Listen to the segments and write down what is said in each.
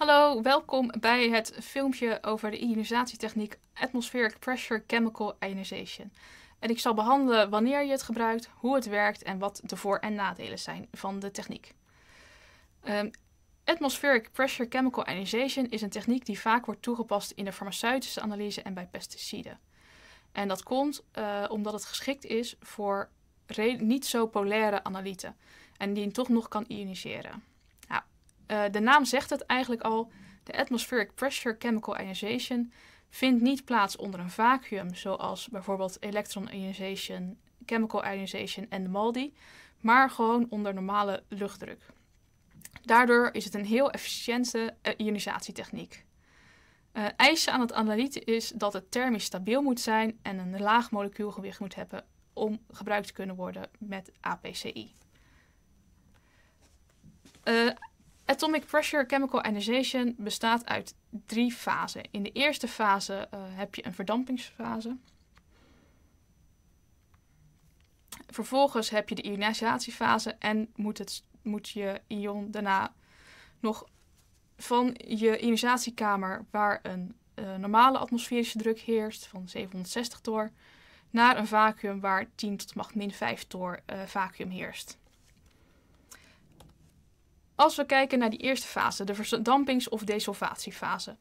Hallo, welkom bij het filmpje over de ionisatietechniek Atmospheric Pressure Chemical Ionization. En ik zal behandelen wanneer je het gebruikt, hoe het werkt en wat de voor- en nadelen zijn van de techniek. Um, Atmospheric Pressure Chemical Ionization is een techniek die vaak wordt toegepast in de farmaceutische analyse en bij pesticiden. En dat komt eh, omdat het geschikt is voor niet zo polaire analyten en die toch nog kan ioniseren. Eh, de naam zegt het eigenlijk al. De atmospheric pressure chemical ionization vindt niet plaats onder een vacuüm, zoals bijvoorbeeld electron ionization, chemical ionization en de MALDI, maar gewoon onder normale luchtdruk. Daardoor is het een heel efficiënte eh, ionisatietechniek. Uh, eisen aan het analyte is dat het thermisch stabiel moet zijn en een laag molecuulgewicht moet hebben om gebruikt te kunnen worden met APCI. Atomic pressure chemical ionisation bestaat uit drie fasen. In de eerste fase eh, heb je een verdampingsfase. Vervolgens heb je de ionisatiefase en moet, het, moet je ion daarna nog van je ionisatiekamer, waar een eh, normale atmosferische druk heerst van 760 tor, naar een vacuüm waar 10 tot macht min 5 tor uh, vacuüm heerst. Als we kijken naar die eerste fase, de verdampings- of desolvatiefase.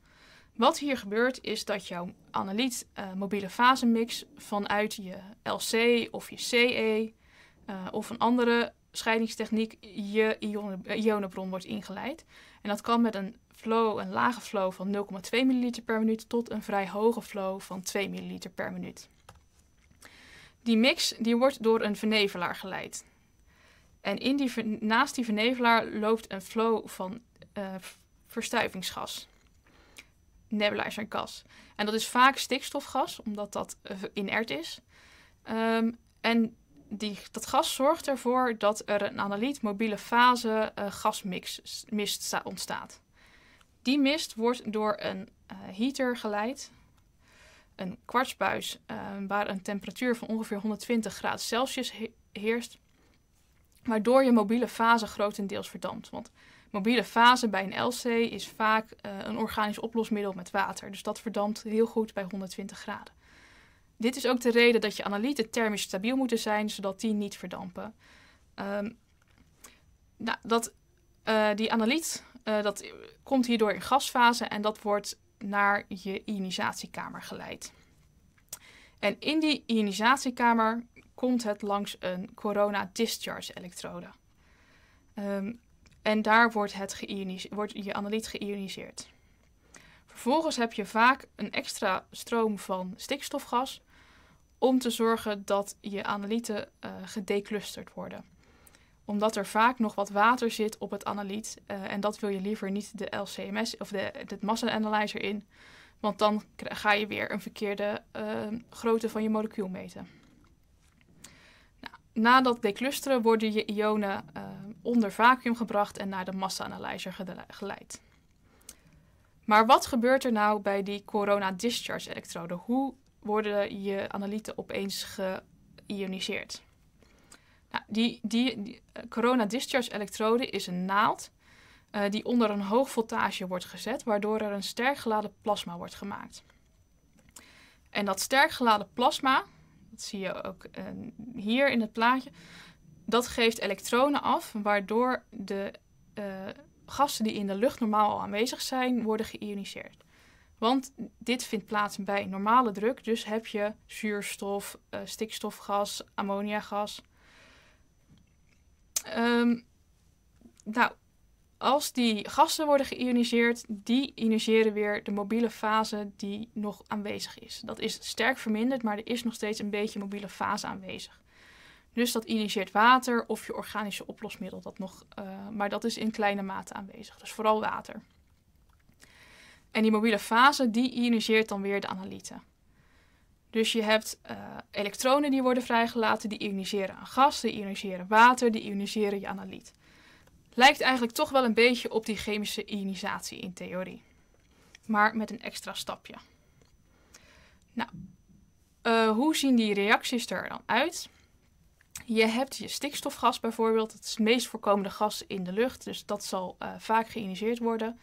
Wat hier gebeurt is dat jouw analiet uh, eh, mobiele fasemix vanuit je LC of je CE eh, of een andere scheidingstechniek je ionenbron eh, wordt ingeleid. En dat kan met een flow, een lage flow van 0,2 ml per minuut tot een vrij hoge flow van 2 ml per minuut. Die mix die wordt door een vernevelaar geleid. En naast die vernevelaar loopt een flow van uh, verstuivingsgas. Nebulizer en gas, En dat is vaak stikstofgas, omdat dat eh, inert is. Ehm, en die, dat gas zorgt ervoor dat er een analiet mobiele fase uh, gasmix mist ontstaat. Die mist wordt door een heater geleid, een kwartsbuis, waar een temperatuur van ongeveer 120 graden Celsius heerst waardoor je mobiele fase grotendeels verdampt. Want mobiele fase bij een LC is vaak eh, een organisch oplosmiddel met water. Dus dat verdampt heel goed bij 120 graden. Dit is ook de reden dat je analyten thermisch stabiel moeten zijn, zodat die niet verdampen. Ehm, nou, dat, eh, die analiet eh, dat komt hierdoor in gasfase en dat wordt naar je ionisatiekamer geleid. En in die ionisatiekamer komt het langs een corona discharge elektrode. Ehm, en daar wordt, het wordt je analiet geïoniseerd. Vervolgens heb je vaak een extra stroom van stikstofgas om te zorgen dat je analieten uh, eh, gedeclusterd worden. Omdat er vaak nog wat water zit op het analiet eh, en dat wil je liever niet de LCMS of de, de massa in, want dan ga je weer een verkeerde ehm, grootte van je molecuul meten nadat declusteren worden je ionen eh, onder vacuüm gebracht en naar de massa-analyzer geleid. Maar wat gebeurt er nou bij die corona discharge elektrode? Hoe worden je analyten opeens geïoniseerd? Nou, die, die, eh, corona discharge elektrode is een naald eh, die onder een hoog voltage wordt gezet, waardoor er een sterk geladen plasma wordt gemaakt. En dat sterk geladen plasma dat zie je ook ehm, hier in het plaatje, dat geeft elektronen af, waardoor de eh, gassen die in de lucht normaal al aanwezig zijn, worden geïoniseerd. Want dit vindt plaats bij normale druk, dus heb je zuurstof, eh, stikstofgas, ammoniagas. Um, nou, als die gassen worden geïoniseerd, die ioniseren weer de mobiele fase die nog aanwezig is. Dat is sterk verminderd, maar er is nog steeds een beetje mobiele fase aanwezig. Dus dat ioniseert water of je organische oplosmiddel, dat nog, eh, maar dat is in kleine mate aanwezig. Dus vooral water. En die mobiele fase, die ioniseert dan weer de analyten. Dus je hebt eh, elektronen die worden vrijgelaten, die ioniseren aan gas, die ioniseren water, die ioniseren je analiet lijkt eigenlijk toch wel een beetje op die chemische ionisatie in theorie. Maar met een extra stapje. Nou, eh, hoe zien die reacties er dan uit? Je hebt je stikstofgas bijvoorbeeld, dat is het meest voorkomende gas in de lucht, dus dat zal eh, vaak geïoniseerd worden.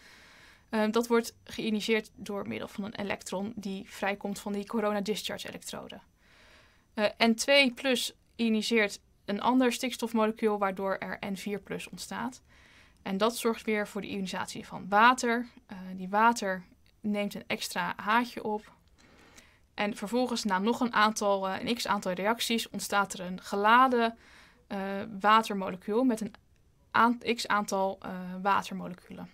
Ehm, dat wordt geïoniseerd door middel van een elektron die vrijkomt van die corona discharge elektrode. Eh, n 2 plus ioniseert een ander stikstofmolecuul waardoor er N4 ontstaat. En dat zorgt weer voor de ionisatie van water. Uh, die water neemt een extra haatje op. En vervolgens na nog een aantal, eh, x-aantal reacties, ontstaat er een geladen eh, watermolecuul met een x-aantal watermoleculen.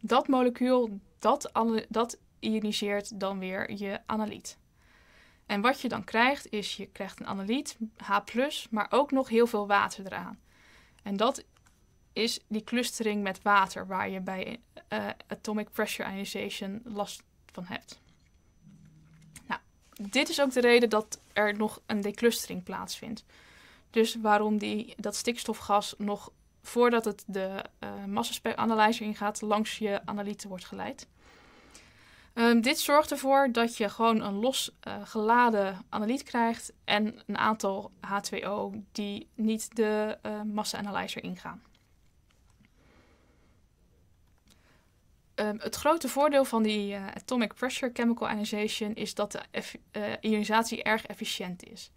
Dat molecuul, dat, dat ioniseert dan weer je analyt. En wat je dan krijgt is, je krijgt een analiet, H+, maar ook nog heel veel water eraan. En dat is die clustering met water waar je bij eh, atomic pressure ionization last van hebt. Nou, dit is ook de reden dat er nog een declustering plaatsvindt. Dus waarom die, dat stikstofgas nog voordat het de uh, ingaat langs je analyten wordt geleid. Ehm, dit zorgt ervoor dat je gewoon een los eh, geladen analyet krijgt en een aantal H2O die niet de eh, massa-analyzer ingaan. Ehm, het grote voordeel van die eh, atomic pressure chemical ionization is dat de ionisatie erg efficiënt is.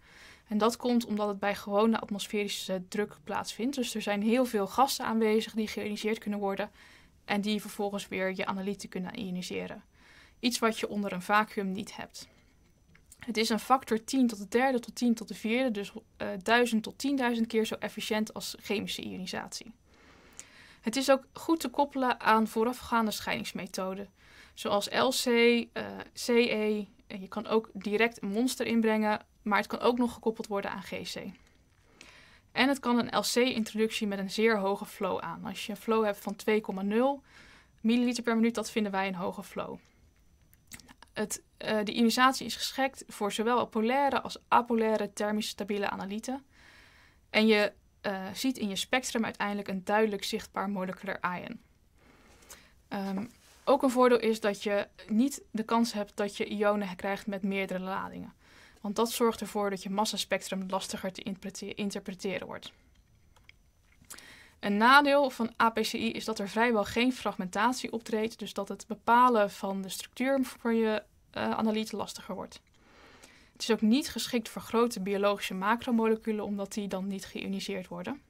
En dat komt omdat het bij gewone atmosferische druk plaatsvindt. Dus er zijn heel veel gassen aanwezig die geïoniseerd kunnen worden en die vervolgens weer je analyten kunnen ioniseren. Iets wat je onder een vacuüm niet hebt. Het is een factor 10 tot de derde tot 10 tot de vierde, dus uh, eh, 1000 tot 10.000 keer zo efficiënt als chemische ionisatie. Het is ook goed te koppelen aan voorafgaande scheidingsmethoden, zoals LC, eh, CE. Je kan ook direct een monster inbrengen, maar het kan ook nog gekoppeld worden aan GC. En het kan een LC-introductie met een zeer hoge flow aan. Als je een flow hebt van 2,0 milliliter per minuut, dat vinden wij een hoge flow. Het, eh, de ionisatie is geschikt voor zowel polaire als apolaire thermisch stabiele analyten. En je eh, ziet in je spectrum uiteindelijk een duidelijk zichtbaar moleculair ion. Ehm, ook een voordeel is dat je niet de kans hebt dat je ionen krijgt met meerdere ladingen. Want dat zorgt ervoor dat je massaspectrum lastiger te interpreteren wordt. Een nadeel van APCI is dat er vrijwel geen fragmentatie optreedt, dus dat het bepalen van de structuur voor je uh, analyse lastiger wordt. Het is ook niet geschikt voor grote biologische macromoleculen, omdat die dan niet geïoniseerd worden.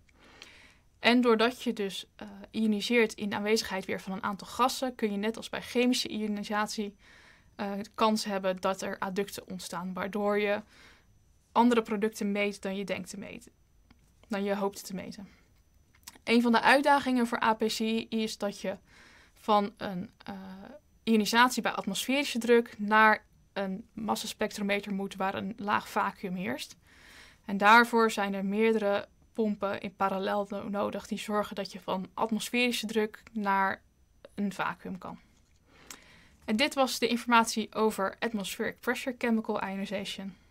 En doordat je dus uh, ioniseert in aanwezigheid weer van een aantal gassen, kun je net als bij chemische ionisatie eh, kans hebben dat er adducten ontstaan, waardoor je andere producten meet dan je denkt te meten, dan je hoopt te meten. Een van de uitdagingen voor APC is dat je van een eh, ionisatie bij atmosferische druk naar een massaspectrometer moet waar een laag vacuüm heerst. En daarvoor zijn er meerdere pompen in parallel nodig die zorgen dat je van atmosferische druk naar een vacuüm kan. En dit was de informatie over Atmospheric Pressure Chemical Ionization.